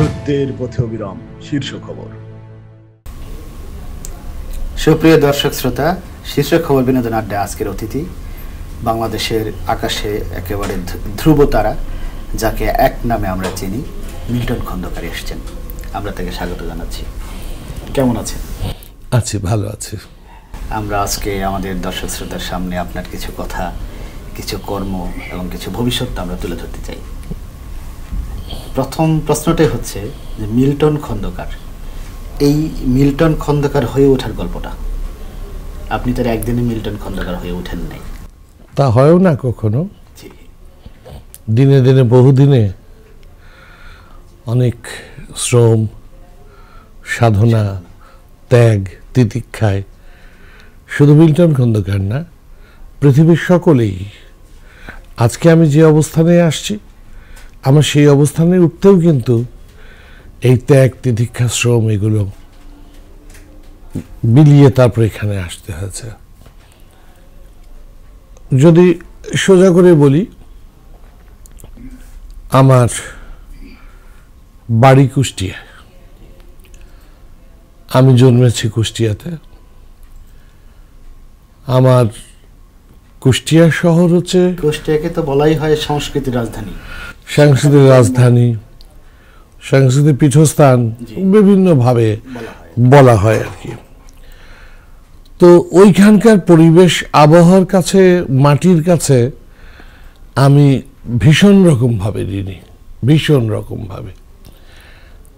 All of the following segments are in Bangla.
সত্যের পথে অবিরাম শীর্ষ খবর সুপ্রিয় দর্শক শ্রোতা শীর্ষ খবর বিনোদন আড্ডা আজকের অতিথি বাংলাদেশের আকাশে একেবারে ধ্রুব তারা যাকে এক নামে আমরা চিনি মিল্টন খন্দকারী এসছেন আমরা তাকে স্বাগত জানাচ্ছি কেমন আছেন আছি ভালো আছি আমরা আজকে আমাদের দর্শক শ্রোতার সামনে আপনার কিছু কথা কিছু কর্ম এবং কিছু ভবিষ্যৎ আমরা তুলে ধরতে চাই প্রথম প্রশ্নটাই হচ্ছে যে মিল্টন খন্দকার এই মিল্টন খন্দকার হয়ে ওঠার গল্পটা আপনি তার একদিনে মিল্টন খন্দকার হয়ে ওঠেন নাই তা হয়ও না কখনো দিনে দিনে বহুদিনে অনেক শ্রম সাধনা ত্যাগ তিতিক্ষায় শুধু মিল্টন খন্দকার না পৃথিবীর সকলেই আজকে আমি যে অবস্থানে আসছি আমার সেই অবস্থানে উঠতেও কিন্তু এই ত্যাগ তিতিক্ষা শ্রম এগুলো বিলিয়ে তারপর এখানে আসতে হয়েছে যদি সোজা করে বলি আমার বাড়ি কুষ্টিয়া আমি জন্মেছি কুষ্টিয়াতে আমার কুষ্টিয়া শহর হচ্ছে কুষ্টিয়াকে তো বলাই হয় সংস্কৃতি রাজধানী সংসদের রাজধানী সংসদের পীঠস্থান বিভিন্নভাবে বলা হয় আর কি তো ওইখানকার পরিবেশ আবহাওয়ার কাছে মাটির কাছে আমি ভীষণ রকমভাবে ঋণী ভীষণ রকমভাবে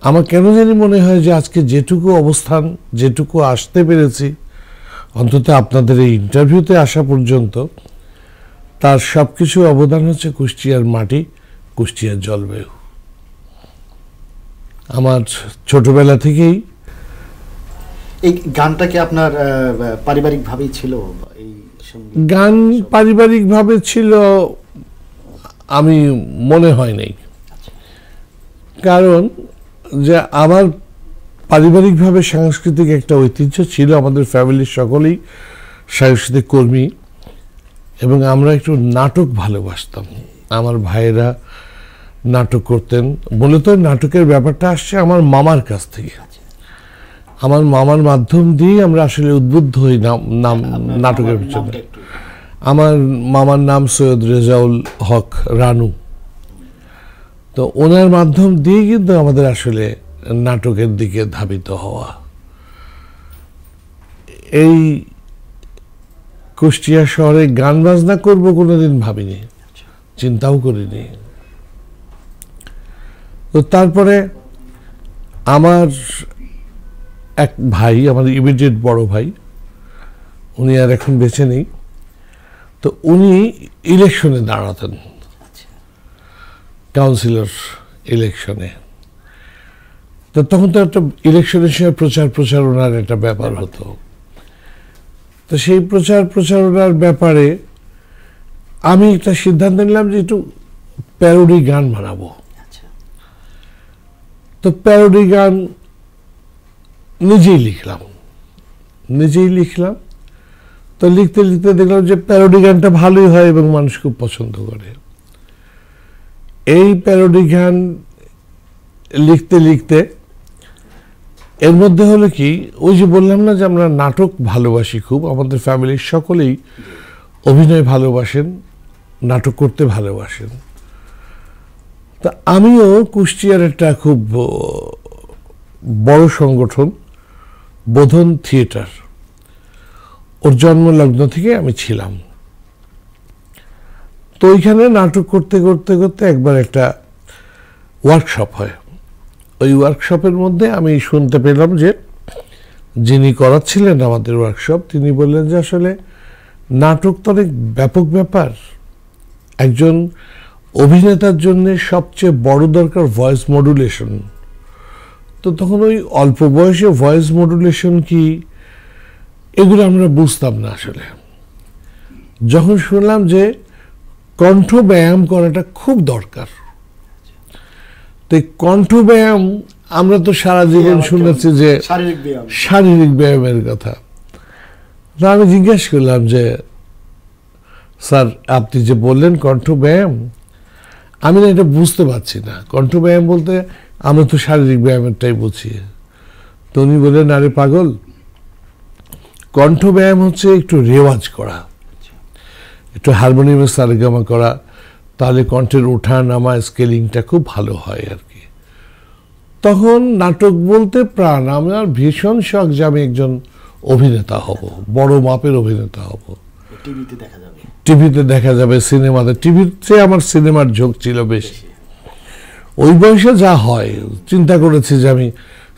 আমার কেন জানি মনে হয় যে আজকে যেটুকু অবস্থান যেটুকু আসতে পেরেছি অন্তত আপনাদের এই ইন্টারভিউতে আসা পর্যন্ত তার সব কিছু অবদান হচ্ছে কুষ্টিয়ার মাটি কুষ্টিয়ার জলবায়ু আমার ছোটবেলা থেকেই এই গানটা কি আপনার পারিবারিকভাবেই ছিল গান পারিবারিকভাবে ছিল আমি মনে হয় নাই আচ্ছা। কারণ যে আমার পারিবারিকভাবে সাংস্কৃতিক একটা ঐতিহ্য ছিল আমাদের ফ্যামিলির সকলেই সাংস্কৃতিক কর্মী এবং আমরা একটু নাটক ভালোবাসতাম আমার ভাইরা নাটক করতেন মূলত নাটকের ব্যাপারটা আসছে আমার মামার কাছ থেকে আমার মামার মাধ্যম দিয়ে আমরা আসলে উদ্বুদ্ধ হই নাম নাটকের পিছনে আমার মামার নাম সৈয়দ রেজাউল হক রানু তো ওনার মাধ্যম দিয়ে কিন্তু আমাদের আসলে নাটকের দিকে ধাবিত হওয়া এই কুষ্টিয়া শহরে গান বাজনা করবো কোনোদিন ভাবিনি চিন্তাও করিনি তো তারপরে আমার এক ভাই আমার ইমিডিয়েট বড় ভাই উনি আর এখন বেছে নেই তো উনি ইলেকশনে দাঁড়াতেন কাউন্সিলর আচ্ছা। ইলেকশনে তো তখন তো একটা ইলেকশনের সময় প্রচার প্রচারণার একটা ব্যাপার হতো তো সেই প্রচার প্রচারণার ব্যাপারে আমি একটা সিদ্ধান্ত নিলাম যে একটু প্যারোডি গান বানাবো আচ্ছা। তো প্যারোডি গান নিজেই লিখলাম নিজেই লিখলাম তো লিখতে লিখতে দেখলাম যে প্যারোডি গানটা ভালোই হয় এবং মানুষ খুব পছন্দ করে এই প্যারোডি গান লিখতে লিখতে এর মধ্যে হলো কি ওই যে বললাম না যে আমরা নাটক ভালোবাসি খুব আমাদের ফ্যামিলির সকলেই অভিনয় ভালোবাসেন নাটক করতে ভালোবাসেন তা আমিও কুষ্টিয়ার একটা খুব বড় সংগঠন বোধন থিয়েটার ওর জন্মলগ্ন থেকে আমি ছিলাম তো ওইখানে নাটক করতে করতে করতে একবার একটা ওয়ার্কশপ হয় ওই ওয়ার্কশপের মধ্যে আমি শুনতে পেলাম যে যিনি করাচ্ছিলেন আমাদের ওয়ার্কশপ তিনি বললেন যে আসলে নাটক তো অনেক ব্যাপক ব্যাপার একজন অভিনেতার জন্য সবচেয়ে বড় দরকার ভয়েস মডুলেশন তো তখন ওই অল্প বয়সে ভয়েস মডুলেশন কি এগুলো আমরা বুঝতাম না আসলে যখন শুনলাম যে কণ্ঠ ব্যায়াম করাটা খুব দরকার তো এই কণ্ঠ ব্যায়াম আমরা তো সারা জীবন শুনেছি যে শারীরিক ব্যায়ামের কথা তা আমি জিজ্ঞেস করলাম যে স্যার আপনি যে বললেন কণ্ঠ ব্যায়াম আমি না এটা বুঝতে পারছি না কণ্ঠ ব্যায়াম বলতে আমরা তো শারীরিক ব্যায়ামেরটাই বুঝি তো উনি বললেন আরে পাগল কণ্ঠ ব্যায়াম হচ্ছে একটু রেওয়াজ করা একটু হারমোনিয়ামের সারেগামা করা তাহলে কণ্ঠের ওঠা নামা স্কেলিংটা খুব ভালো হয় আর কি তখন নাটক বলতে প্রাণ আমার ভীষণ শখ যে আমি একজন অভিনেতা হব বড় মাপের অভিনেতা হব টিভিতে দেখা যাবে টিভিতে দেখা যাবে সিনেমাতে টিভিতে আমার সিনেমার ঝোঁক ছিল বেশি ওই বয়সে যা হয় চিন্তা করেছি যে আমি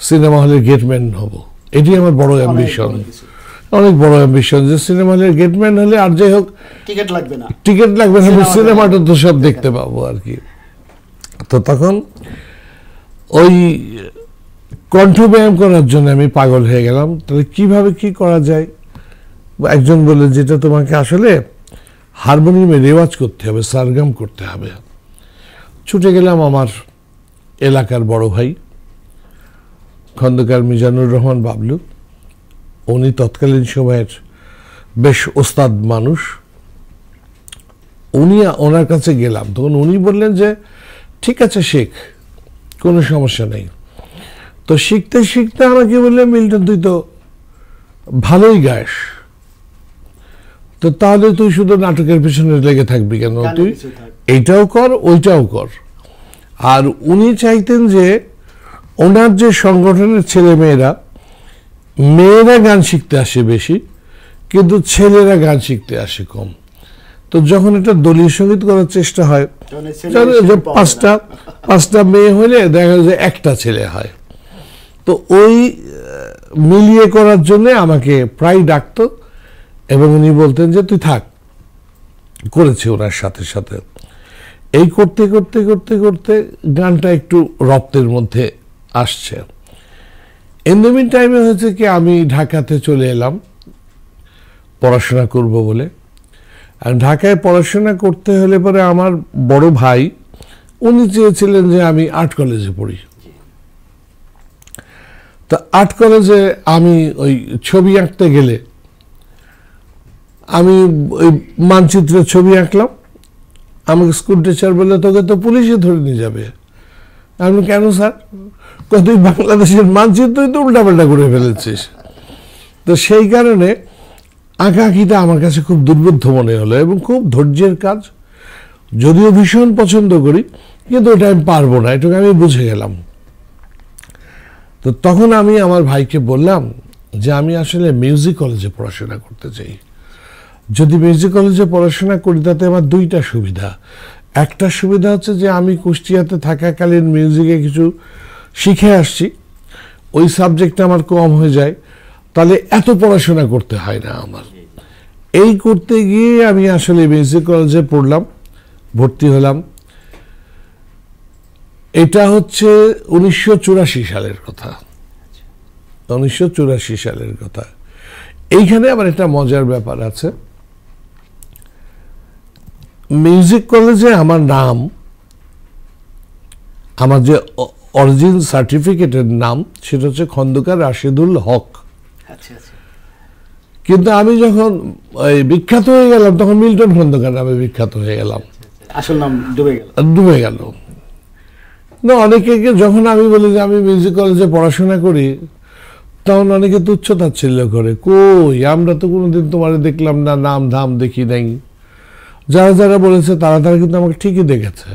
সিনেমা হলের গেটম্যান হব এটি আমার বড় অ্যাম্বিশন অনেক বড় অ্যাম্বিশন যে সিনেমা হলের গেটম্যান হলে আর যাই হোক টিকিট লাগবে না টিকিট লাগবে না সিনেমাটা তো সব দেখতে পাবো আর কি তো তখন ওই কণ্ঠ ব্যায়াম করার জন্য আমি পাগল হয়ে গেলাম তাহলে কিভাবে কি করা যায় একজন বলে যেটা তোমাকে আসলে হারমোনিয়ামে রেওয়াজ করতে হবে সারগাম করতে হবে ছুটে গেলাম আমার এলাকার বড় ভাই খন্দকার মিজানুর রহমান বাবলু উনি তৎকালীন সময়ের বেশ ওস্তাদ মানুষ উনি ওনার কাছে গেলাম তখন উনি বললেন যে ঠিক আছে শেখ কোনো সমস্যা নেই তো শিখতে শিখতে আমাকে বললেন মিল্টন তুই তো ভালোই গায়স তো তাহলে তুই শুধু নাটকের পেছনে লেগে থাকবি কেন তুই এটাও কর ওইটাও কর আর উনি চাইতেন যে ওনার যে সংগঠনের ছেলে মেয়েরা মেয়েরা গান শিখতে আসে বেশি কিন্তু ছেলেরা গান শিখতে আসে কম তো যখন এটা দলীয় সঙ্গীত করার চেষ্টা হয় যে পাঁচটা পাঁচটা মেয়ে হলে দেখা যায় একটা ছেলে হয় তো ওই মিলিয়ে করার জন্য আমাকে প্রায় ডাকতো এবং উনি বলতেন যে তুই থাক করেছি ওনার সাথে সাথে এই করতে করতে করতে করতে গানটা একটু রক্তের মধ্যে আসছে ইন দ্য মিন টাইমে হয়েছে কি আমি ঢাকাতে চলে এলাম পড়াশোনা করব বলে আর ঢাকায় পড়াশোনা করতে হলে পরে আমার বড় ভাই উনি চেয়েছিলেন যে আমি আর্ট কলেজে পড়ি তা আর্ট কলেজে আমি ওই ছবি আঁকতে গেলে আমি ওই মানচিত্রের ছবি আঁকলাম আমাকে স্কুল টিচার বলে তোকে তো পুলিশে ধরে নিয়ে যাবে আমি কেন স্যার তুই বাংলাদেশের মানচিত্রই তো উল্টাপাল্টা করে ফেলেছিস তো সেই কারণে আঁকা আঁকিটা আমার কাছে খুব দুর্বোধ্য মনে হলো এবং খুব ধৈর্যের কাজ যদিও ভীষণ পছন্দ করি কিন্তু ওটা আমি পারবো না এটুকু আমি বুঝে গেলাম তো তখন আমি আমার ভাইকে বললাম যে আমি আসলে মিউজিক কলেজে পড়াশোনা করতে চাই যদি মেজি কলেজে পড়াশোনা করি তাতে আমার দুইটা সুবিধা একটা সুবিধা হচ্ছে যে আমি কুষ্টিয়াতে থাকাকালীন মিউজিকে কিছু শিখে আসছি ওই সাবজেক্টটা আমার কম হয়ে যায় তাহলে এত পড়াশোনা করতে হয় না আমার এই করতে গিয়ে আমি আসলে মিউজিক কলেজে পড়লাম ভর্তি হলাম এটা হচ্ছে উনিশশো সালের কথা উনিশশো সালের কথা এইখানে আবার একটা মজার ব্যাপার আছে মিউজিক কলেজে আমার নাম আমার যে অরিজিন সার্টিফিকেটের নাম সেটা হচ্ছে খন্দকার রাশিদুল হক আচ্ছা, আচ্ছা। কিন্তু আমি যখন ওই বিখ্যাত হয়ে গেলাম তখন মিল্টন খন্দকার নামে বিখ্যাত হয়ে গেলাম আসল নাম ডুবে গেল ডুবে গেল না অনেকে যখন আমি বলি যে আমি মিউজিক কলেজে পড়াশোনা করি তখন অনেকে তুচ্ছ তাচ্ছিল্য করে কই আমরা তো কোনোদিন তোমার দেখলাম না নাম ধাম দেখি নাই যারা যারা বলেছে তারা তারা কিন্তু আমাকে ঠিকই দেখেছে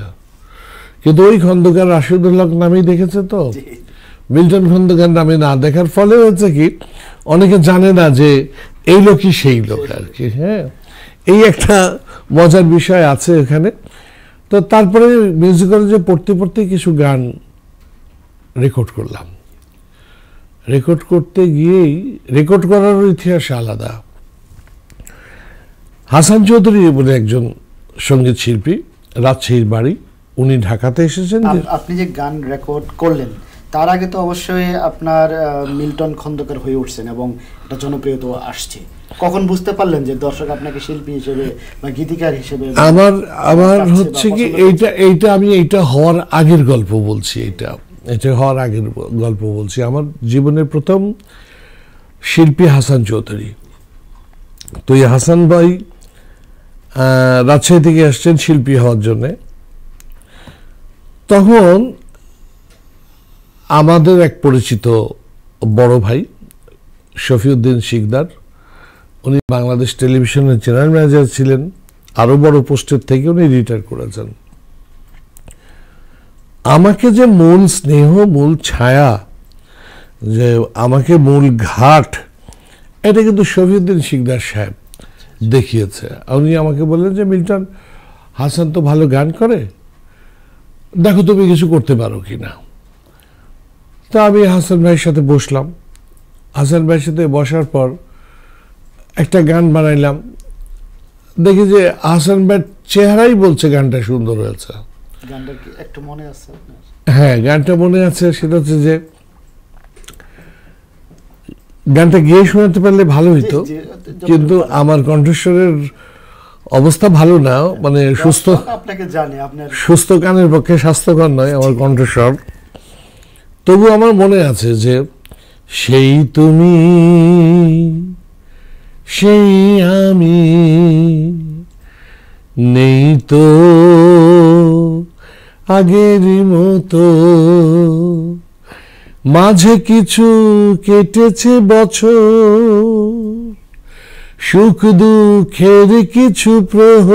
কিন্তু ওই খন্দকার রাশিদুল্লাহ নামেই দেখেছে তো মিল্টন খন্দকার নামে না দেখার ফলে হচ্ছে কি অনেকে জানে না যে এই লোকই সেই লোক আর কি হ্যাঁ এই একটা মজার বিষয় আছে এখানে তো তারপরে মিউজিক কলেজে পড়তে পড়তে কিছু গান রেকর্ড করলাম রেকর্ড করতে গিয়েই রেকর্ড করারও ইতিহাস আলাদা হাসান চৌধুরী বলে একজন সঙ্গীত শিল্পী রাজশাহীর বাড়ি উনি ঢাকাতে এসেছেন আপনি যে গান রেকর্ড করলেন তার আগে তো অবশ্যই আপনার মিল্টন খন্দকার হয়ে উঠছেন এবং এটা জনপ্রিয়তা আসছে কখন বুঝতে পারলেন যে দর্শক আপনাকে শিল্পী হিসেবে বা গীতিকার হিসেবে আমার আমার হচ্ছে কি এইটা এইটা আমি এইটা হওয়ার আগের গল্প বলছি এটা এটা হওয়ার আগের গল্প বলছি আমার জীবনের প্রথম শিল্পী হাসান চৌধুরী তো এই হাসান ভাই রাজশাহী থেকে আসছেন শিল্পী হওয়ার জন্যে তখন আমাদের এক পরিচিত বড় ভাই শফিউদ্দিন শিকদার উনি বাংলাদেশ টেলিভিশনের জেনারেল ম্যানেজার ছিলেন আরও বড় পোস্টের থেকে উনি রিটায়ার করেছেন আমাকে যে মূল স্নেহ মূল ছায়া যে আমাকে মূল ঘাট এটা কিন্তু শফিউদ্দিন শিকদার সাহেব দেখিয়েছে উনি আমাকে বললেন যে মিল্টন হাসান তো ভালো গান করে দেখো তুমি কিছু করতে পারো কি না তা আমি হাসান ভাইয়ের সাথে বসলাম হাসান ভাইয়ের সাথে বসার পর একটা গান বানাইলাম দেখি যে হাসান ভাইয়ের চেহারাই বলছে গানটা সুন্দর হয়েছে গানটা একটু মনে আছে হ্যাঁ গানটা মনে আছে সেটা হচ্ছে যে গানটা গিয়ে শোনাতে পারলে ভালো হইতো কিন্তু আমার কণ্ঠস্বরের অবস্থা ভালো না মানে সুস্থ আপনাকে জানি আপনার সুস্থ গানের পক্ষে স্বাস্থ্যকর নয় আমার কণ্ঠস্বর তবু আমার মনে আছে যে সেই তুমি সেই আমি নেই তো আগের মতো মাঝে কিছু কেটেছে বছর সুখ দুঃখের কিছু প্রহ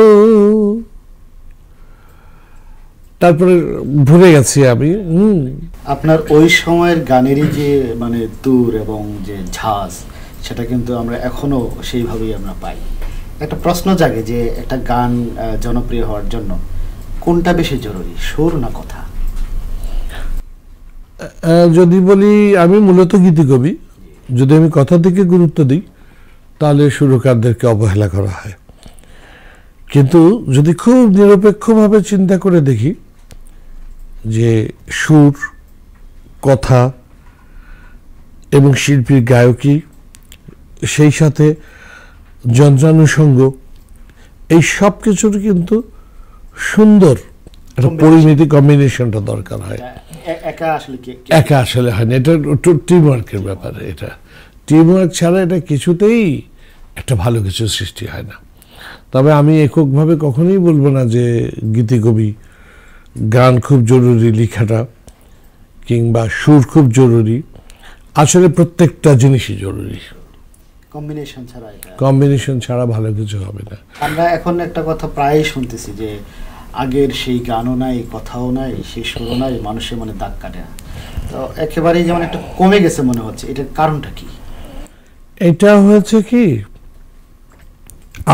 তারপরে ভুলে গেছি আমি আপনার ওই সময়ের গানেরই যে মানে দূর এবং যে ঝাঁজ সেটা কিন্তু আমরা এখনো সেইভাবেই আমরা পাই একটা প্রশ্ন জাগে যে একটা গান জনপ্রিয় হওয়ার জন্য কোনটা বেশি জরুরি সুর না কথা যদি বলি আমি মূলত গীতি কবি যদি আমি কথা থেকে গুরুত্ব দিই তাহলে সুরকারদেরকে অবহেলা করা হয় কিন্তু যদি খুব নিরপেক্ষভাবে চিন্তা করে দেখি যে সুর কথা এবং শিল্পীর গায়কী সেই সাথে যন্ত্রানুষঙ্গ এই সব কিছুর কিন্তু সুন্দর একটা পরিমিতি কম্বিনেশনটা দরকার হয় একা আসলে হয় না এটা টিম ওয়ার্কের ব্যাপার এটা টিম ওয়ার্ক ছাড়া এটা কিছুতেই একটা ভালো কিছু সৃষ্টি হয় না তবে আমি এককভাবে কখনোই বলবো না যে কবি গান খুব জরুরি লেখাটা কিংবা সুর খুব জরুরি আসলে প্রত্যেকটা জিনিসই জরুরি কম্বিনেশন ছাড়া কম্বিনেশন ছাড়া ভালো কিছু হবে না আমরা এখন একটা কথা প্রায়ই শুনতেছি যে আগের সেই গানও নাই কথাও নাই সেই সুরও নাই মানুষের মনে দাগ কাটে না তো একেবারেই যেমন একটা কমে গেছে মনে হচ্ছে এটার কারণটা কি এটা হয়েছে কি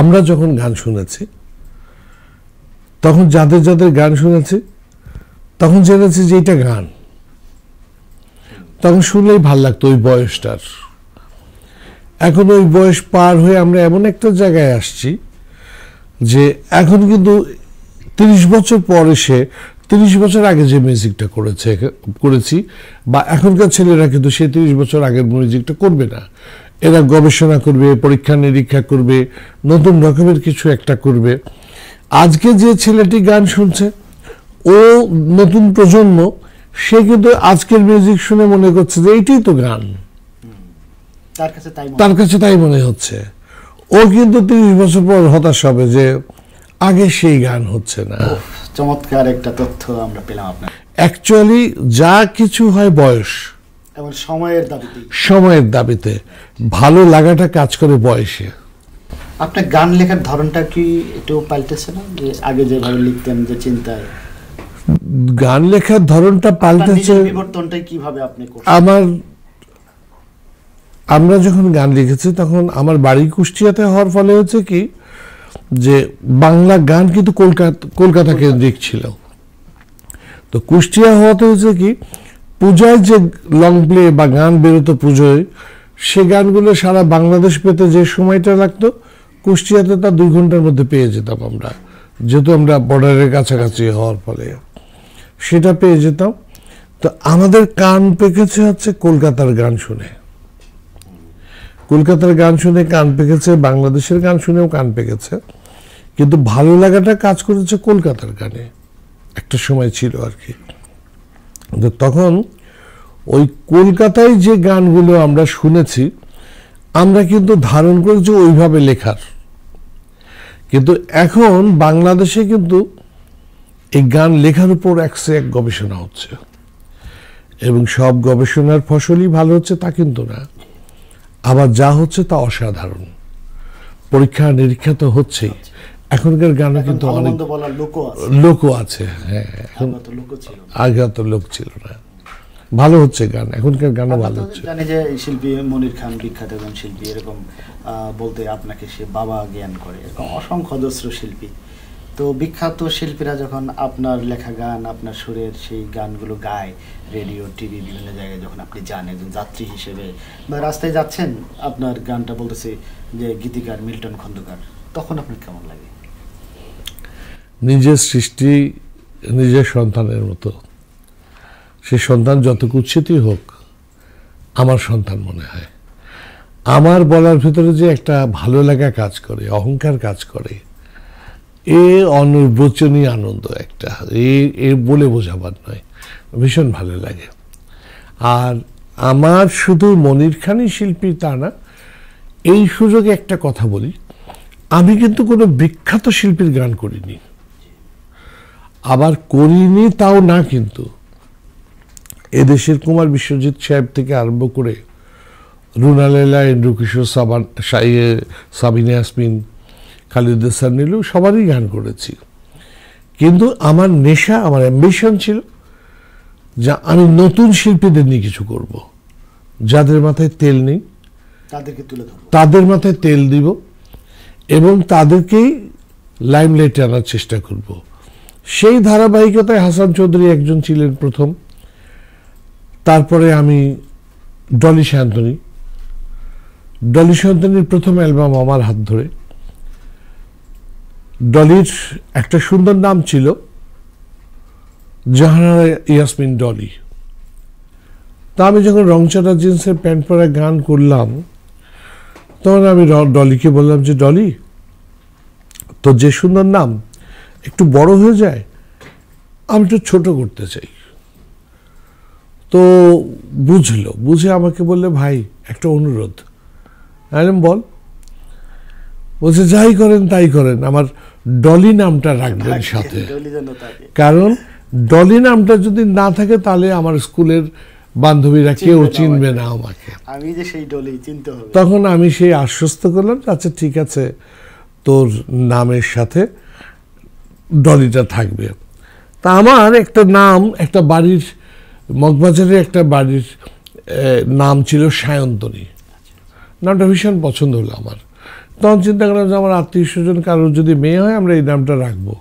আমরা যখন গান শুনেছি তখন যাদের যাদের গান শুনেছি তখন জেনেছি যে এটা গান তখন শুনলেই ভাল লাগতো ওই বয়সটার এখন ওই বয়স পার হয়ে আমরা এমন একটা জায়গায় আসছি যে এখন কিন্তু তিরিশ বছর পর এসে তিরিশ বছর আগে যে মিউজিকটা করেছে করেছি বা এখনকার ছেলেরা কিন্তু সে তিরিশ বছর আগের মিউজিকটা করবে না এরা গবেষণা করবে পরীক্ষা নিরীক্ষা করবে নতুন রকমের কিছু একটা করবে আজকে যে ছেলেটি গান শুনছে ও নতুন প্রজন্ম সে কিন্তু আজকের মিউজিক শুনে মনে করছে যে এইটাই তো গান তার কাছে তাই মনে হচ্ছে ও কিন্তু তিরিশ বছর পর হতাশ হবে যে আগে সেই গান হচ্ছে না চমৎকার একটা তথ্য আমরা পেলাম আপনার অ্যাকচুয়ালি যা কিছু হয় বয়স এবং সময়ের দাবিতে সময়ের দাবিতে ভালো লাগাটা কাজ করে বয়সে আপনার গান লেখার ধরনটা কি একটু পাল্টেছে না যে আগে যেভাবে লিখতেন যে চিন্তায় গান লেখার ধরনটা পাল্টেছে বিবর্তনটা কিভাবে আপনি আমার আমরা যখন গান লিখেছি তখন আমার বাড়ি কুষ্টিয়াতে হওয়ার ফলে হচ্ছে কি যে বাংলা গান কিন্তু কলকাতা কেন্দ্রিক ছিল তো কুষ্টিয়া হওয়াতে হয়েছে কি পূজায় যে লং প্লে বা গান বেরোতো পুজোয় সে গানগুলো সারা বাংলাদেশ পেতে যে সময়টা লাগতো কুষ্টিয়াতে তা দুই ঘন্টার মধ্যে পেয়ে যেতাম আমরা যেহেতু আমরা বর্ডারের কাছাকাছি হওয়ার ফলে সেটা পেয়ে যেতাম তো আমাদের কান পেকেছে হচ্ছে কলকাতার গান শুনে কলকাতার গান শুনে কান পেকেছে বাংলাদেশের গান শুনেও কান পেকেছে কিন্তু ভালো লাগাটা কাজ করেছে কলকাতার গানে একটা সময় ছিল আর কি তখন ওই কলকাতায় যে গানগুলো আমরা শুনেছি আমরা কিন্তু ধারণ করেছি ওইভাবে লেখার কিন্তু এখন বাংলাদেশে কিন্তু এই গান লেখার উপর একসে এক গবেষণা হচ্ছে এবং সব গবেষণার ফসলই ভালো হচ্ছে তা কিন্তু না আবার যা হচ্ছে তা অসাধারণ পরীক্ষা নিরীক্ষা তো হচ্ছেই এখনকার গানে কিন্তু অনেক লোকও আছে হ্যাঁ এখন আগে তো লোক ছিল না ভালো হচ্ছে গান এখনকার গানও ভালো হচ্ছে জানি যে শিল্পী মনির খান বিখ্যাত এবং শিল্পী এরকম বলতে আপনাকে সে বাবা জ্ঞান করে এরকম অসংখ্য দস্র শিল্পী তো বিখ্যাত শিল্পীরা যখন আপনার লেখা গান আপনার সুরের সেই গানগুলো গায় রেডিও টিভি বিভিন্ন জায়গায় যখন আপনি যান একজন যাত্রী হিসেবে বা রাস্তায় যাচ্ছেন আপনার গানটা বলতেছে যে গীতিকার মিল্টন খন্দকার তখন আপনার কেমন লাগে নিজের সৃষ্টি নিজের সন্তানের মতো সে সন্তান যত কুচ্ছিতই হোক আমার সন্তান মনে হয় আমার বলার ভেতরে যে একটা ভালো লাগা কাজ করে অহংকার কাজ করে এ অনির্বচনীয় আনন্দ একটা এ এ বলে বোঝাবার নয় ভীষণ ভালো লাগে আর আমার শুধু মনির খানই শিল্পী তা না এই সুযোগে একটা কথা বলি আমি কিন্তু কোনো বিখ্যাত শিল্পীর গান করিনি আবার করিনি তাও না কিন্তু এদেশের কুমার বিশ্বজিৎ সাহেব থেকে আরম্ভ করে রুনা লেলা সাবান সাইয়ে সাবিনে ইয়াসমিন খালিদ হাসান সবারই গান করেছি কিন্তু আমার নেশা আমার অ্যাম্বিশন ছিল যা আমি নতুন শিল্পীদের নিয়ে কিছু করব। যাদের মাথায় তেল নেই তাদেরকে তুলে তাদের মাথায় তেল দিব এবং তাদেরকেই লাইটে আনার চেষ্টা করব সেই ধারাবাহিকতায় হাসান চৌধুরী একজন ছিলেন প্রথম তারপরে আমি ডলি সায়ন্তনী ডলি সায়ন্তনীর প্রথম অ্যালবাম আমার হাত ধরে ডলির একটা সুন্দর নাম ছিল জাহানারা ইয়াসমিন ডলি তা আমি যখন রংচাটা জিন্সের প্যান্ট পরা গান করলাম তখন আমি ডলিকে বললাম যে ডলি তো যে সুন্দর নাম একটু বড় হয়ে যায় আমি একটু ছোট করতে চাই তো বুঝলো বুঝে আমাকে বললে ভাই একটা অনুরোধ বল বলছে যাই করেন তাই করেন আমার ডলি নামটা রাখবেন সাথে কারণ ডলি নামটা যদি না থাকে তাহলে আমার স্কুলের বান্ধবীরা কেউ চিনবে না আমাকে আমি যে সেই ডলি চিনতে হবে তখন আমি সেই আশ্বস্ত করলাম আচ্ছা ঠিক আছে তোর নামের সাথে ডলিটা থাকবে তা আমার একটা নাম একটা বাড়ির মগবাজারের একটা বাড়ির নাম ছিল সায়ন্তনী নামটা ভীষণ পছন্দ হলো আমার তখন চিন্তা করলাম যে আমার আত্মীয় স্বজন কারোর যদি মেয়ে হয় আমরা এই নামটা রাখবো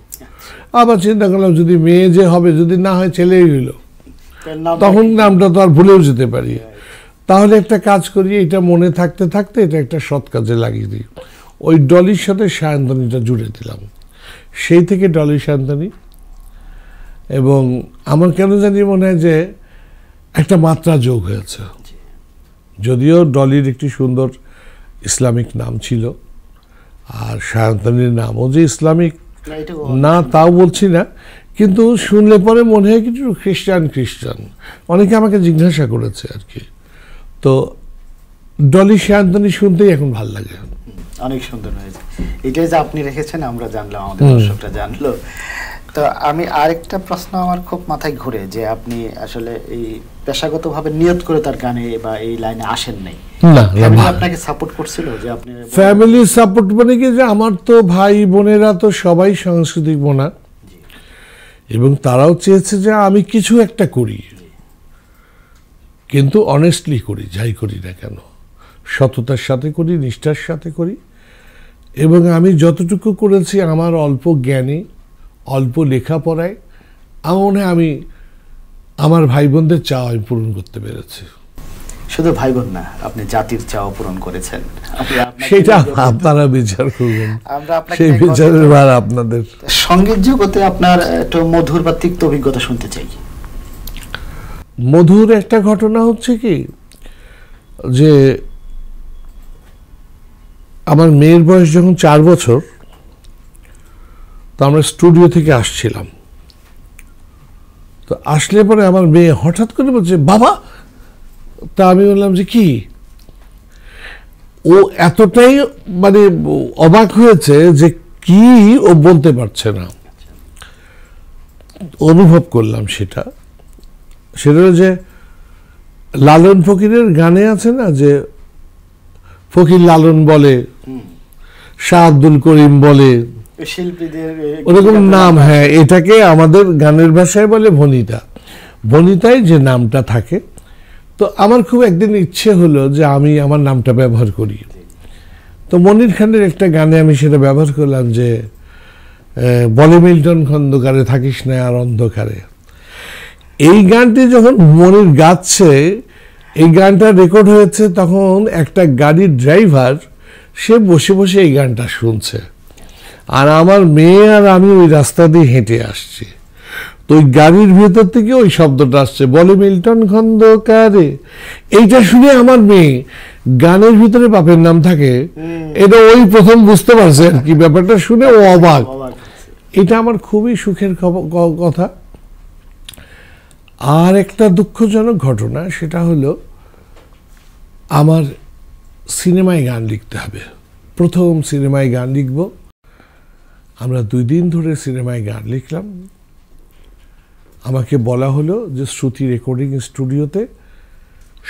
আবার চিন্তা করলাম যদি মেয়ে যে হবে যদি না হয় ছেলেই হইল তখন নামটা তো আর ভুলেও যেতে পারি তাহলে একটা কাজ করি এটা মনে থাকতে থাকতে এটা একটা সৎ কাজে লাগিয়ে দিই ওই ডলির সাথে সায়ন্তনীটা জুড়ে দিলাম সেই থেকে ডলি সায়ন্তনী এবং আমার কেন জানি মনে হয় যে একটা মাত্রা যোগ হয়েছে যদিও ডলির একটি সুন্দর ইসলামিক নাম ছিল আর সায়ন্তানির নামও যে ইসলামিক না তাও বলছি না কিন্তু শুনলে পরে মনে হয় কিছু খ্রিস্টান খ্রিস্টান অনেকে আমাকে জিজ্ঞাসা করেছে আর কি তো ডলি সায়ন্তনী শুনতেই এখন ভাল লাগে অনেক সুন্দর হয়েছে এটাই যে আপনি রেখেছেন আমরা জানলাম আমাদের দর্শকটা জানলো তো আমি আরেকটা প্রশ্ন আমার খুব মাথায় ঘুরে যে আপনি আসলে এই পেশাগতভাবে নিয়ত করে তার গানে বা এই লাইনে আসেন নাই আপনাকে সাপোর্ট করছিল যে আপনি ফ্যামিলি সাপোর্ট মানে কি যে আমার তো ভাই বোনেরা তো সবাই সাংস্কৃতিক বোনা এবং তারাও চেয়েছে যে আমি কিছু একটা করি কিন্তু অনেস্টলি করি যাই করি না কেন সততার সাথে করি নিষ্ঠার সাথে করি এবং আমি যতটুকু করেছি আমার অল্প জ্ঞানে অল্প লেখাপড়ায় আমার মনে হয় আমি আমার ভাই বোনদের চাও আমি পূরণ করতে পেরেছি শুধু ভাই বোন না আপনি জাতির চাও পূরণ করেছেন সেটা আপনারা বিচার করবেন সেই বিচারের ভার আপনাদের সঙ্গীত জগতে আপনার একটা মধুর বা তিক্ত অভিজ্ঞতা শুনতে চাই মধুর একটা ঘটনা হচ্ছে কি যে আমার মেয়ের বয়স যখন চার বছর তো আমরা স্টুডিও থেকে আসছিলাম তো আসলে পরে আমার মেয়ে হঠাৎ করে বলছে বাবা তা আমি বললাম যে কি ও এতটাই মানে অবাক হয়েছে যে কি ও বলতে পারছে না অনুভব করলাম সেটা সেটা যে লালন ফকিরের গানে আছে না যে ফকির লালন বলে শাহ আব্দুল করিম বলে শিল্পীদের ওরকম নাম হ্যাঁ এটাকে আমাদের গানের ভাষায় বলে ভনিতা বনিতায় যে নামটা থাকে তো আমার খুব একদিন ইচ্ছে হলো যে আমি আমার নামটা ব্যবহার করি তো মনির খানের একটা গানে আমি সেটা ব্যবহার করলাম যে বলে মিল্টন খন্দকারে থাকিস না আর অন্ধকারে এই গানটি যখন মনির গাচ্ছে এই গানটা রেকর্ড হয়েছে তখন একটা গাড়ির ড্রাইভার সে বসে বসে এই গানটা শুনছে আর আমার মেয়ে আর আমি ওই রাস্তা দিয়ে হেঁটে আসছি তো ওই গাড়ির ভেতর থেকে ওই শব্দটা আসছে বলে মিল্টন খন্দকারে এইটা শুনে আমার মেয়ে গানের ভিতরে বাপের নাম থাকে এটা ওই প্রথম বুঝতে পারছে আর কি ব্যাপারটা শুনে ও অবাক এটা আমার খুবই সুখের কথা আর একটা দুঃখজনক ঘটনা সেটা হলো আমার সিনেমায় গান লিখতে হবে প্রথম সিনেমায় গান লিখবো আমরা দুই দিন ধরে সিনেমায় গান লিখলাম আমাকে বলা হলো যে শ্রুতি রেকর্ডিং স্টুডিওতে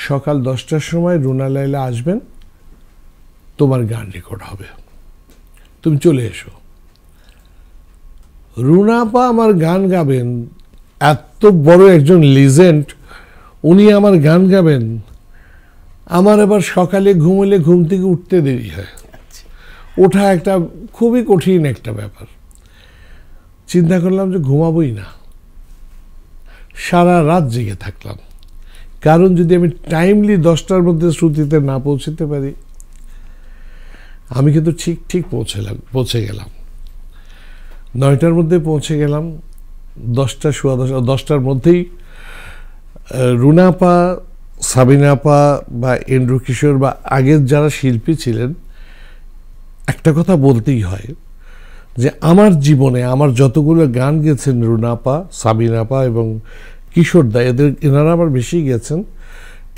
সকাল দশটার সময় রুনা লাইলা আসবেন তোমার গান রেকর্ড হবে তুমি চলে এসো রুনাপা আমার গান গাবেন এত বড় একজন লিজেন্ড উনি আমার গান গাবেন আমার আবার সকালে ঘুমলে ঘুম থেকে উঠতে দেরি হয় ওঠা একটা খুবই কঠিন একটা ব্যাপার চিন্তা করলাম যে ঘুমাবই না সারা রাত জেগে থাকলাম কারণ যদি আমি টাইমলি দশটার মধ্যে শ্রুতিতে না পৌঁছতে পারি আমি কিন্তু ঠিক ঠিক পৌঁছলাম পৌঁছে গেলাম নয়টার মধ্যে পৌঁছে গেলাম দশটা সোয়া দশটা দশটার মধ্যেই রুনাপা সাবিনাপা বা কিশোর বা আগের যারা শিল্পী ছিলেন একটা কথা বলতেই হয় যে আমার জীবনে আমার যতগুলো গান গেছেন রুনাপা সাবিনাপা এবং কিশোর দা এদের এনারা আমার বেশি গেছেন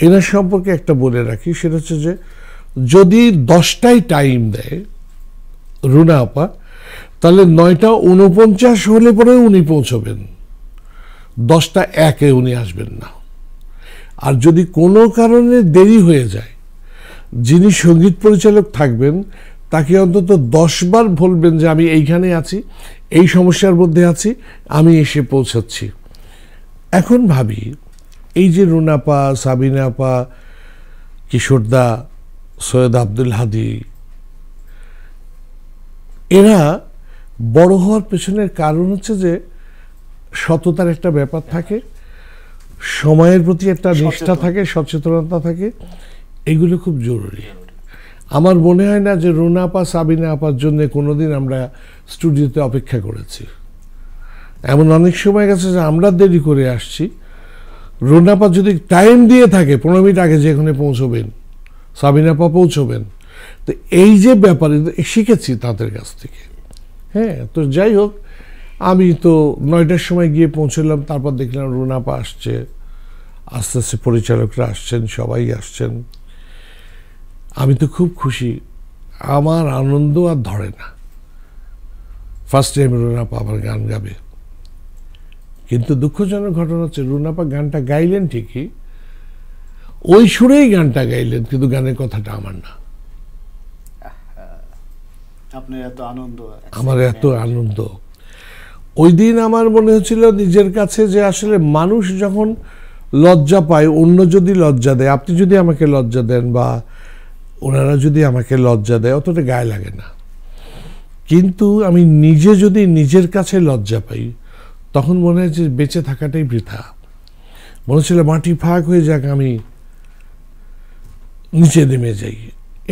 এনার সম্পর্কে একটা বলে রাখি সেটা হচ্ছে যে যদি দশটায় টাইম দেয় রুনা আপা তাহলে নয়টা উনপঞ্চাশ হলে পরে উনি পৌঁছবেন দশটা একে উনি আসবেন না আর যদি কোনো কারণে দেরি হয়ে যায় যিনি সঙ্গীত পরিচালক থাকবেন তাকে অন্তত দশবার বলবেন যে আমি এইখানে আছি এই সমস্যার মধ্যে আছি আমি এসে পৌঁছাচ্ছি এখন ভাবি এই যে রুনাপা সাবিনাপা কিশোরদা সৈয়দ আব্দুল হাদি এরা বড় হওয়ার পেছনের কারণ হচ্ছে যে সততার একটা ব্যাপার থাকে সময়ের প্রতি একটা নিষ্ঠা থাকে সচেতনতা থাকে এগুলো খুব জরুরি আমার মনে হয় না যে রুনা আপা সাবিনা আপার জন্য কোনোদিন আমরা স্টুডিওতে অপেক্ষা করেছি এমন অনেক সময় গেছে যে আমরা দেরি করে আসছি রুনাপা যদি টাইম দিয়ে থাকে পনেরো মিনিট আগে যেখানে পৌঁছবেন সাবিনাপা পৌঁছবেন তো এই যে ব্যাপারে শিখেছি তাদের কাছ থেকে হ্যাঁ তো যাই হোক আমি তো নয়টার সময় গিয়ে পৌঁছলাম তারপর দেখলাম রুনাপা আসছে আস্তে আস্তে পরিচালকরা আসছেন সবাই আসছেন আমি তো খুব খুশি আমার আনন্দ আর ধরে না ফার্স্ট টাইম রুনাপা আমার গান গাবে কিন্তু দুঃখজনক ঘটনা হচ্ছে রুনাপা গানটা গাইলেন ঠিকই ওই সুরেই গানটা গাইলেন কিন্তু গানের কথাটা আমার না এত আনন্দ আমার এত আনন্দ ওই দিন আমার মনে হচ্ছিল নিজের কাছে যে আসলে মানুষ যখন লজ্জা পায় অন্য যদি লজ্জা দেয় আপনি যদি আমাকে লজ্জা দেন বা ওনারা যদি আমাকে লজ্জা দেয় অতটা গায়ে লাগে না কিন্তু আমি নিজে যদি নিজের কাছে লজ্জা পাই তখন মনে হয় যে বেঁচে থাকাটাই বৃথা মনে হচ্ছিল মাটি ফাঁক হয়ে যাক আমি নিচে নেমে যাই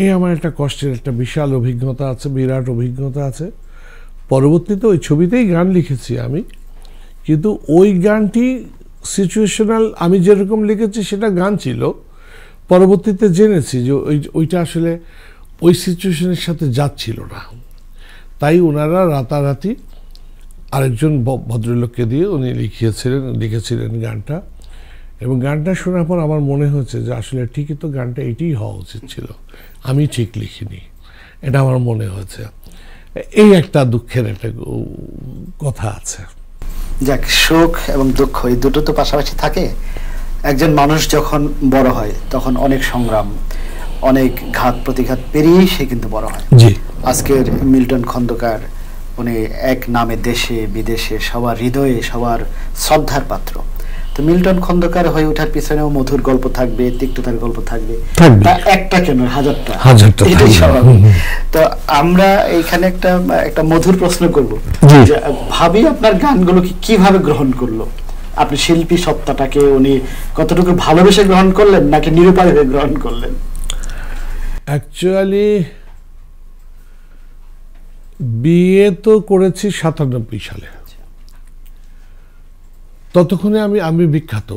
এই আমার একটা কষ্টের একটা বিশাল অভিজ্ঞতা আছে বিরাট অভিজ্ঞতা আছে পরবর্তীতে ওই ছবিতেই গান লিখেছি আমি কিন্তু ওই গানটি সিচুয়েশনাল আমি যেরকম লিখেছি সেটা গান ছিল পরবর্তীতে জেনেছি যে ওই ওইটা আসলে ওই সিচুয়েশনের সাথে যাচ্ছিল না তাই ওনারা রাতারাতি আরেকজন ভদ্রলোককে দিয়ে উনি লিখিয়েছিলেন লিখেছিলেন গানটা এবং গানটা শোনার পর আমার মনে হয়েছে যে আসলে ঠিকই তো গানটা এটিই হওয়া উচিত ছিল আমি ঠিক লিখিনি এটা আমার মনে হয়েছে এই একটা দুঃখের একটা কথা আছে যাক শোক এবং দুঃখ এই দুটো তো পাশাপাশি থাকে একজন মানুষ যখন বড় হয় তখন অনেক সংগ্রাম অনেক ঘাত প্রতিঘাত পেরিয়েই সে কিন্তু বড় হয় আজকের মিল্টন খন্দকার উনি এক নামে দেশে বিদেশে সবার হৃদয়ে সবার শ্রদ্ধার পাত্র তো মিল্টন খন্দকার হয়ে ওঠার পিছনেও মধুর গল্প থাকবে তিক্ততার গল্প থাকবে একটা কেন হাজারটা এটাই স্বাভাবিক তো আমরা এইখানে একটা একটা মধুর প্রশ্ন করব ভাবি আপনার গানগুলো কিভাবে গ্রহণ করলো আপনি শিল্পী সত্তাটাকে উনি কতটুকু ভালোবেসে গ্রহণ করলেন নাকি নিরুপায় হয়ে গ্রহণ করলেন অ্যাকচুয়ালি বিয়ে তো করেছি সাতানব্বই সালে ততক্ষণে আমি আমি বিখ্যাত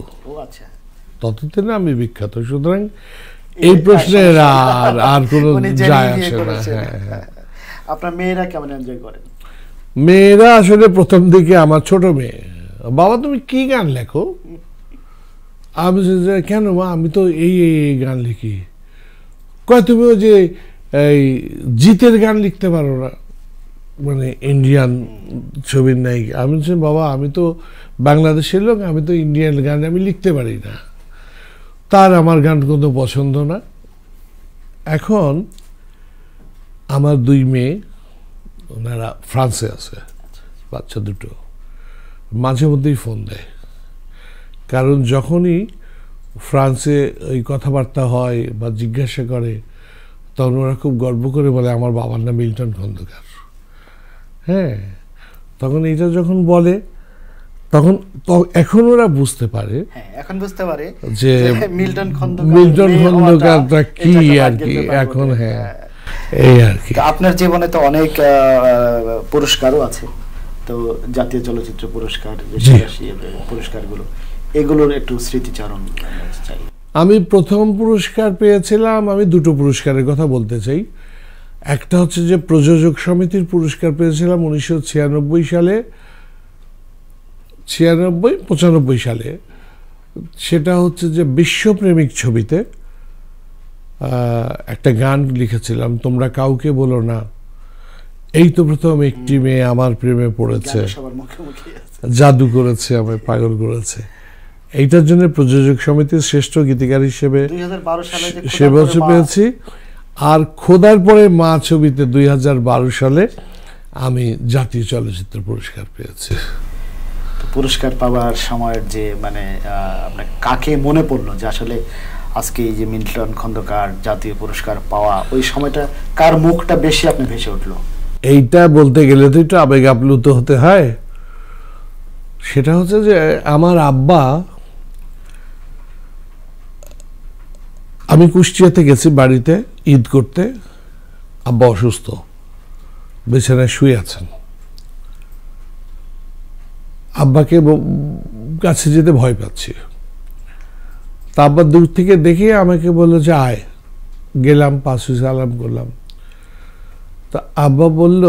আচ্ছা। ততদিনে আমি বিখ্যাত সুতরাং এই প্রশ্নের আর আর কোনো যায় আসে না হ্যাঁ, হ্যাঁ। আপনার মেয়েরা কেমন এনজয় করেন মেয়েরা আসলে প্রথম দিকে আমার ছোট মেয়ে বাবা তুমি কি গান লেখো আমি কেন মা আমি তো এই এই গান লিখি কয় তুমি ওই যে এই জিতের গান লিখতে পারো না মানে ইন্ডিয়ান ছবির নাই আমি বলছি বাবা আমি তো বাংলাদেশের লোক আমি তো ইন্ডিয়ান গান আমি লিখতে পারি না তার আমার গান কোনো পছন্দ না এখন আমার দুই মেয়ে ওনারা ফ্রান্সে আছে বাচ্চা দুটো মাঝে মধ্যেই ফোন দেয় কারণ যখনই ফ্রান্সে ওই কথাবার্তা হয় বা জিজ্ঞাসা করে তখন ওরা খুব গর্ব করে বলে আমার বাবার নাম মিল্টন খন্দকার হ্যাঁ তখন এটা যখন বলে তখন এখন ওরা বুঝতে পারে হ্যাঁ, এখন বুঝতে পারে যে মিল্টন খন্দকার মিল্টন খন্দকারটা কি আর কি এখন হ্যাঁ, হ্যাঁ এই আর কি আপনার জীবনে তো অনেক পুরস্কারও আছে তো জাতীয় চলচ্চিত্র পুরস্কার পুরস্কারগুলো এগুলোর একটু স্মৃতিচারণ চাই আমি প্রথম পুরস্কার পেয়েছিলাম আমি দুটো পুরস্কারের কথা বলতে চাই একটা হচ্ছে যে প্রযোজক সমিতির পুরস্কার পেয়েছিলাম উনিশশো ছিয়ানব্বই সালে ছিয়ানব্বই পঁচানব্বই সালে সেটা হচ্ছে যে বিশ্বপ্রেমিক ছবিতে একটা গান লিখেছিলাম তোমরা কাউকে বলো না এই তো প্রথম একটি মেয়ে আমার প্রেমে পড়েছে জাদু করেছে আমি পাগল করেছে এইটার জন্য প্রযোজক সমিতির শ্রেষ্ঠ গীতিকার হিসেবে সে বছর পেয়েছি আর খোদার পরে মা ছবিতে দুই সালে আমি জাতীয় চলচ্চিত্র পুরস্কার পেয়েছি পুরস্কার পাওয়ার সময়ের যে মানে আপনার কাকে মনে পড়লো যে আসলে আজকে এই যে মিল্টন খন্দকার জাতীয় পুরস্কার পাওয়া ওই সময়টা কার মুখটা বেশি আপনি ভেসে উঠলো এইটা বলতে গেলে তো একটু আবেগ আপ্লুত হতে হয় সেটা হচ্ছে যে আমার আব্বা আমি কুষ্টিয়াতে গেছি বাড়িতে ঈদ করতে আব্বা অসুস্থ বিছানায় শুয়ে আছেন আব্বাকে কাছে যেতে ভয় পাচ্ছি তা আব্বা দূর থেকে দেখে আমাকে বললো যে আয় গেলাম পাশে সালাম করলাম তা আব্বা বলল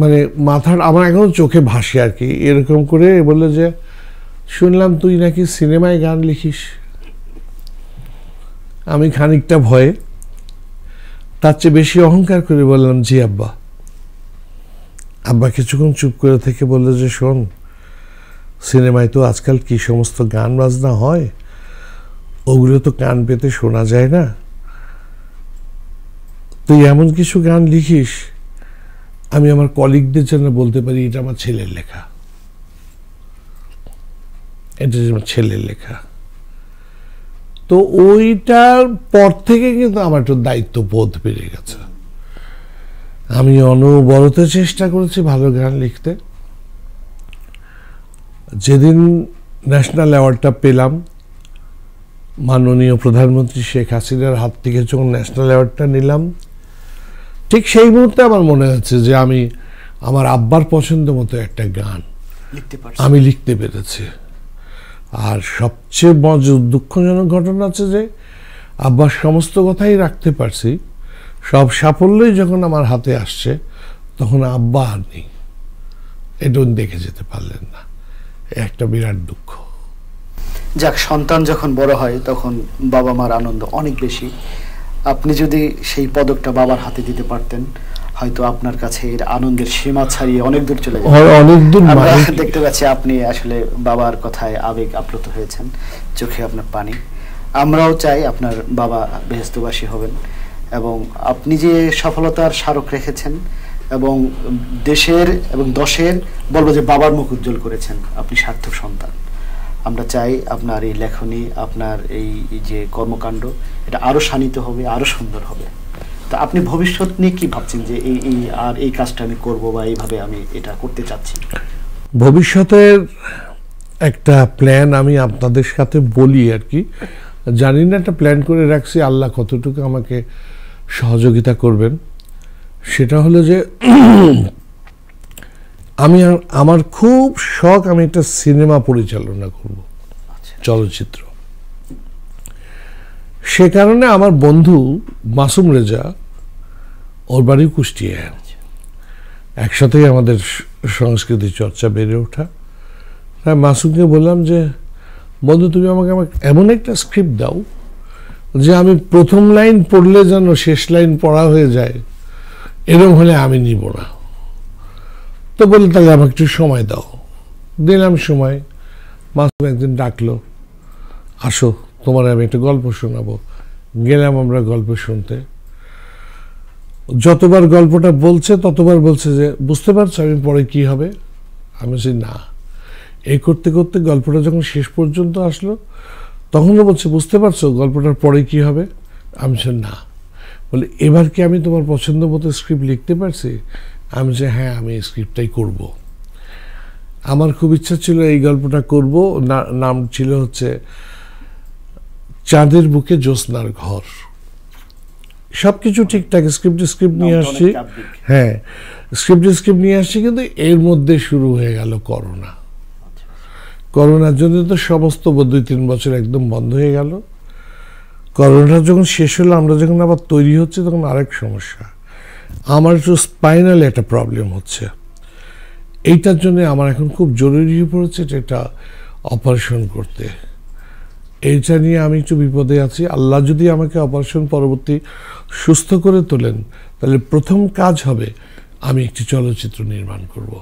মানে মাথার আমার এখন চোখে ভাসে আর কি এরকম করে বললো যে শুনলাম তুই নাকি সিনেমায় গান লিখিস আমি খানিকটা ভয়ে তার চেয়ে বেশি অহংকার করে বললাম জি আব্বা আব্বা কিছুক্ষণ চুপ করে থেকে বললো যে শোন সিনেমায় তো আজকাল কি সমস্ত গান বাজনা হয় ওগুলো তো কান পেতে শোনা যায় না তুই এমন কিছু গান লিখিস আমি আমার কলিগদের জন্য বলতে পারি এটা আমার ছেলের লেখা এটা আমার ছেলের লেখা তো ওইটার পর থেকে কিন্তু আমার একটু দায়িত্ব বোধ বেড়ে গেছে আমি অনবরত চেষ্টা করেছি ভালো গান লিখতে যেদিন ন্যাশনাল অ্যাওয়ার্ডটা পেলাম মাননীয় প্রধানমন্ত্রী শেখ হাসিনার হাত থেকে যখন ন্যাশনাল অ্যাওয়ার্ডটা নিলাম ঠিক সেই মুহূর্তে আমার মনে হচ্ছে যে আমি আমার আব্বার পছন্দ মতো একটা গান আমি লিখতে পেরেছি আর সবচেয়ে মজ দুঃখজনক ঘটনা আছে যে আব্বার সমস্ত কথাই রাখতে পারছি সব সাফল্যই যখন আমার হাতে আসছে তখন আব্বা আর নেই এটা দেখে যেতে পারলেন না একটা বিরাট দুঃখ যাক সন্তান যখন বড় হয় তখন বাবা মার আনন্দ অনেক বেশি আপনি যদি সেই পদকটা বাবার হাতে দিতে পারতেন হয়তো আপনার কাছে এর আনন্দের সীমা ছাড়িয়ে অনেক দূর চলে অনেক দূর দেখতে পাচ্ছি আপনি আসলে বাবার কথায় আবেগ আপ্লুত হয়েছেন চোখে আপনার পানি আমরাও চাই আপনার বাবা বেহেস্তবাসী হবেন এবং আপনি যে সফলতার স্মারক রেখেছেন এবং দেশের এবং দশের বলবো যে বাবার মুখ উজ্জ্বল করেছেন আপনি সার্থক সন্তান আমরা চাই আপনার এই লেখনী আপনার এই যে কর্মকাণ্ড এটা আরও শানিত হবে আরও সুন্দর হবে তা আপনি ভবিষ্যৎ নিয়ে কী ভাবছেন যে এই এই আর এই কাজটা আমি করব বা এইভাবে আমি এটা করতে চাচ্ছি ভবিষ্যতের একটা প্ল্যান আমি আপনাদের সাথে বলি আর কি জানি না একটা প্ল্যান করে রাখছি আল্লাহ কতটুকু আমাকে সহযোগিতা করবেন সেটা হলো যে আমি আমার খুব শখ আমি একটা সিনেমা পরিচালনা করব আচ্ছা। চলচ্চিত্র সে কারণে আমার বন্ধু মাসুম রেজা ওর বাড়ি কুষ্টিয়ায় আচ্ছা। একসাথেই আমাদের সংস্কৃতি চর্চা বেড়ে ওঠা হ্যাঁ মাসুমকে বললাম যে বন্ধু তুমি আমাকে আমাকে এমন একটা স্ক্রিপ্ট দাও যে আমি প্রথম লাইন পড়লে যেন শেষ লাইন পড়া হয়ে যায় এরম হলে আমি নিব না তো বলি তাহলে আমাকে একটু সময় দাও দিলাম সময় মাসুম একদিন ডাকলো আসো তোমার আমি একটু গল্প শোনাবো গেলাম আমরা গল্প শুনতে যতবার গল্পটা বলছে ততবার বলছে যে বুঝতে পারছো আমি পরে কি হবে আমি বলছি না এই করতে করতে গল্পটা যখন শেষ পর্যন্ত আসলো তখনও বলছে বুঝতে পারছো গল্পটার পরে কি হবে আমি বলছি না বলে এবার কি আমি তোমার পছন্দ মতো স্ক্রিপ্ট লিখতে পারছি আমি যে হ্যাঁ আমি এই স্ক্রিপ্টটাই করব আমার খুব ইচ্ছা ছিল এই গল্পটা করব নাম ছিল হচ্ছে চাঁদের বুকে জ্যোৎস্নার ঘর সব কিছু ঠিকঠাক স্ক্রিপ্ট স্ক্রিপ্ট নিয়ে আসছি হ্যাঁ স্ক্রিপ্ট স্ক্রিপ্ট নিয়ে আসছি কিন্তু এর মধ্যে শুরু হয়ে গেল করোনা করোনার জন্য তো সমস্ত দুই তিন বছর একদম বন্ধ হয়ে গেল করোনা যখন শেষ হলো আমরা যখন আবার তৈরি হচ্ছে তখন আরেক সমস্যা আমার একটু স্পাইনালে একটা প্রবলেম হচ্ছে এইটার জন্য আমার এখন খুব জরুরি হয়ে পড়েছে এটা অপারেশন করতে এইটা নিয়ে আমি একটু বিপদে আছি আল্লাহ যদি আমাকে অপারেশন পরবর্তী সুস্থ করে তোলেন তাহলে প্রথম কাজ হবে আমি একটি চলচ্চিত্র নির্মাণ করব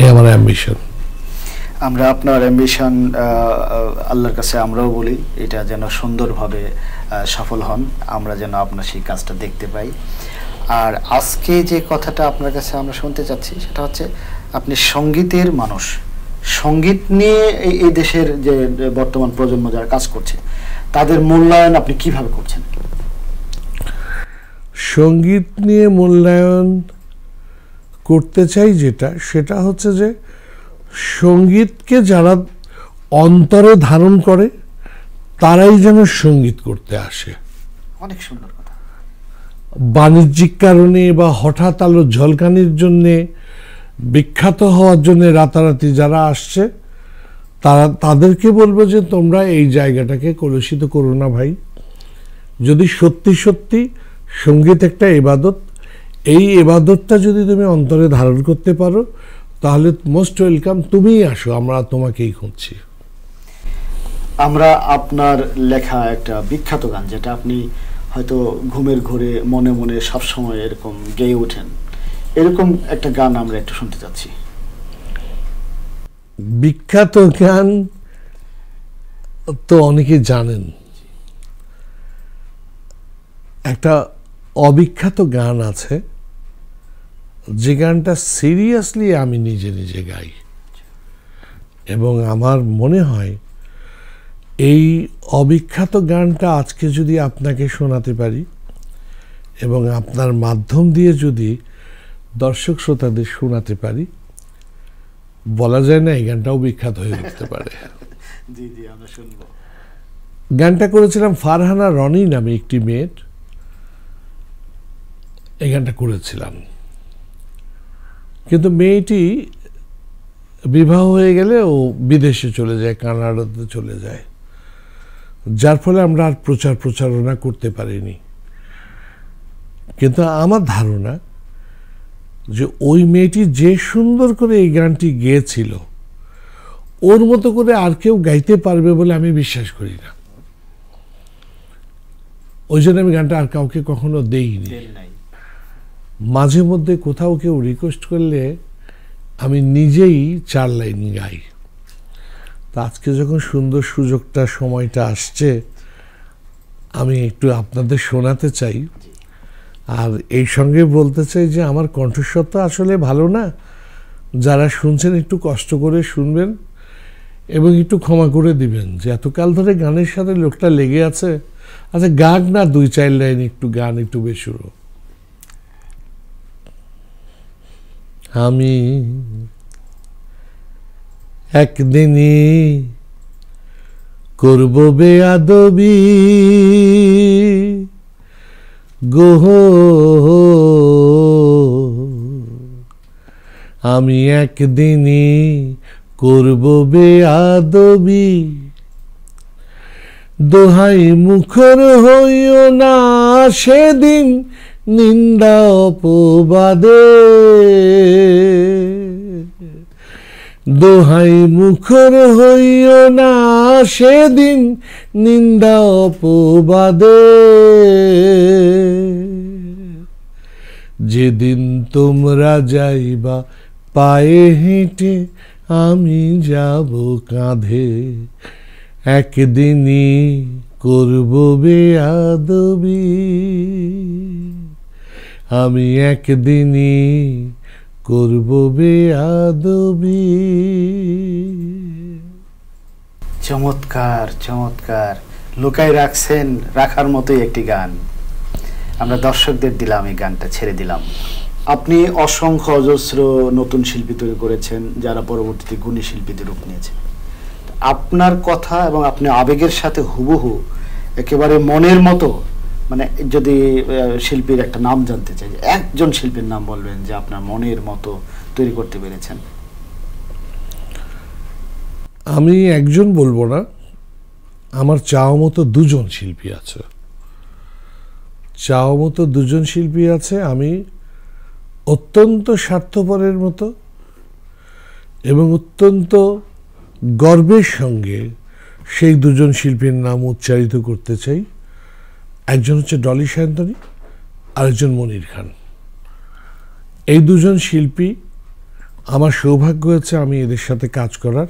এই আমার অ্যাম্বিশন আমরা আপনার অ্যাম্বিশন আল্লাহর কাছে আমরাও বলি এটা যেন সুন্দরভাবে সফল হন আমরা যেন আপনার সেই কাজটা দেখতে পাই আর আজকে যে কথাটা আপনার কাছে আমরা শুনতে চাচ্ছি সেটা হচ্ছে আপনি সঙ্গীতের মানুষ সঙ্গীত নিয়ে এই এই দেশের যে বর্তমান প্রজন্ম যারা কাজ করছে তাদের মূল্যায়ন আপনি কিভাবে করছেন সঙ্গীত নিয়ে মূল্যায়ন করতে চাই যেটা সেটা হচ্ছে যে সঙ্গীতকে যারা অন্তরে ধারণ করে তারাই যেন সঙ্গীত করতে আসে অনেক সুন্দর কথা বাণিজ্যিক কারণে বা হঠাৎ আলো ঝলকানির জন্যে বিখ্যাত হওয়ার জন্য রাতারাতি যারা আসছে তারা তাদেরকে বলবো যে তোমরা এই জায়গাটাকে কলুষিত করো না ভাই যদি সত্যি সত্যি সঙ্গীত একটা এবাদত এই এবাদতটা যদি তুমি অন্তরে ধারণ করতে পারো তাহলে মোস্ট ওয়েলকাম তুমিই আসো আমরা তোমাকেই খুঁজছি আমরা আপনার লেখা একটা বিখ্যাত গান যেটা আপনি হয়তো ঘুমের ঘোরে মনে মনে সবসময় এরকম গেয়ে ওঠেন এরকম একটা গান আমরা একটু শুনতে চাচ্ছি বিখ্যাত গান তো অনেকে জানেন একটা অবিখ্যাত গান আছে যে গানটা সিরিয়াসলি আমি নিজে নিজে গাই এবং আমার মনে হয় এই অবিখ্যাত গানটা আজকে যদি আপনাকে শোনাতে পারি এবং আপনার মাধ্যম দিয়ে যদি দর্শক শ্রোতাদের শোনাতে পারি বলা যায় না এই গানটাও বিখ্যাত হয়ে উঠতে পারে গানটা করেছিলাম ফারহানা রনি নামে একটি মেয়ের এই গানটা করেছিলাম কিন্তু মেয়েটি বিবাহ হয়ে গেলে ও বিদেশে চলে যায় কানাডাতে চলে যায় যার ফলে আমরা আর প্রচার প্রচারণা করতে পারিনি কিন্তু আমার ধারণা যে ওই মেয়েটি যে সুন্দর করে এই গানটি গেয়েছিল ওর মতো করে আর কেউ গাইতে পারবে বলে আমি বিশ্বাস করি না ওই জন্য আমি গানটা আর কাউকে কখনো দেইনি মাঝে মধ্যে কোথাও কেউ রিকোয়েস্ট করলে আমি নিজেই চার লাইন গাই তো আজকে যখন সুন্দর সুযোগটা সময়টা আসছে আমি একটু আপনাদের শোনাতে চাই আর এই সঙ্গে বলতে চাই যে আমার কণ্ঠস্বর তো আসলে ভালো না যারা শুনছেন একটু কষ্ট করে শুনবেন এবং একটু ক্ষমা করে দিবেন যে এতকাল ধরে গানের সাথে লোকটা লেগে আছে আচ্ছা গান না দুই চাইল্ড লাইন একটু গান একটু বেশুরো আমি একদিনই করব বেয়াদবি গোহ আমি একদিনই করব বেয়াদবি দোহাই মুখর হইও না সেদিন নিন্দা অপবাদে দোহাই মুখর হইও না সেদিন নিন্দা অপবাদে যেদিন তোমরা যাইবা পায়ে হেঁটে আমি যাব কাঁধে একদিনই করব বেয়াদবি আমি একদিনই করব আদবি চমৎকার চমৎকার লুকাই রাখছেন রাখার মতোই একটি গান আমরা দর্শকদের দিলাম এই গানটা ছেড়ে দিলাম আপনি অসংখ্য অজস্র নতুন শিল্পী তৈরি করেছেন যারা পরবর্তীতে গুণী শিল্পীদের রূপ নিয়েছে আপনার কথা এবং আপনি আবেগের সাথে হুবহু একেবারে মনের মতো মানে যদি শিল্পীর একটা নাম জানতে চাই একজন শিল্পীর নাম বলবেন যে আপনার মনের মতো তৈরি করতে পেরেছেন আমি একজন বলবো না আমার চাওয়া মতো দুজন শিল্পী আছে চাওয়া মতো দুজন শিল্পী আছে আমি অত্যন্ত স্বার্থপরের মতো এবং অত্যন্ত গর্বের সঙ্গে সেই দুজন শিল্পীর নাম উচ্চারিত করতে চাই একজন হচ্ছে ডলি সায়ন্তনী আরেকজন মনির খান এই দুজন শিল্পী আমার সৌভাগ্য হয়েছে আমি এদের সাথে কাজ করার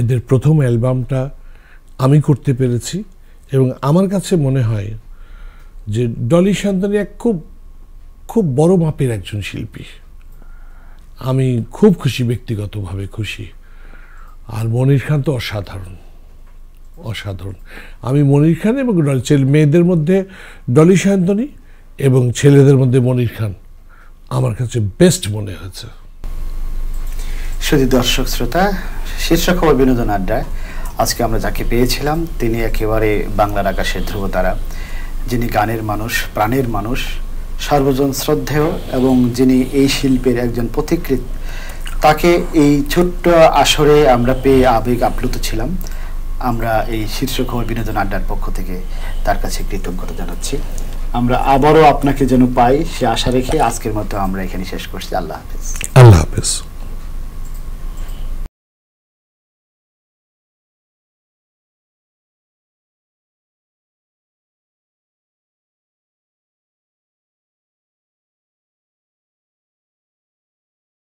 এদের প্রথম অ্যালবামটা আমি করতে পেরেছি এবং আমার কাছে মনে হয় যে ডলি সান্তনী এক খুব খুব বড় মাপের একজন শিল্পী আমি খুব খুশি ব্যক্তিগতভাবে খুশি আর মনির খান তো অসাধারণ অসাধারণ আমি মনির খান এবং ছেলে মেয়েদের মধ্যে ডলি সায়ন্তনী এবং ছেলেদের মধ্যে মনির খান আমার কাছে বেস্ট মনে হয়েছে শুধু দর্শক শ্রোতা শীর্ষ খবর বিনোদন আড্ডায় আজকে আমরা যাকে পেয়েছিলাম তিনি একেবারে বাংলার আকাশের ধ্রুবতারা যিনি গানের মানুষ প্রাণের মানুষ সর্বজন শ্রদ্ধেয় এবং যিনি এই শিল্পের একজন পথিকৃত তাকে এই ছোট্ট আসরে আমরা পেয়ে আবেগ আপ্লুত ছিলাম আমরা এই শীর্ষ খবর বিনোদন আড্ডার পক্ষ থেকে তার কাছে কৃতজ্ঞতা জানাচ্ছি আমরা আবারও আপনাকে যেন পাই সে আশা রেখে আজকের মতো আমরা এখানে শেষ করছি আল্লাহ হাফিজ আল্লাহ হাফিজ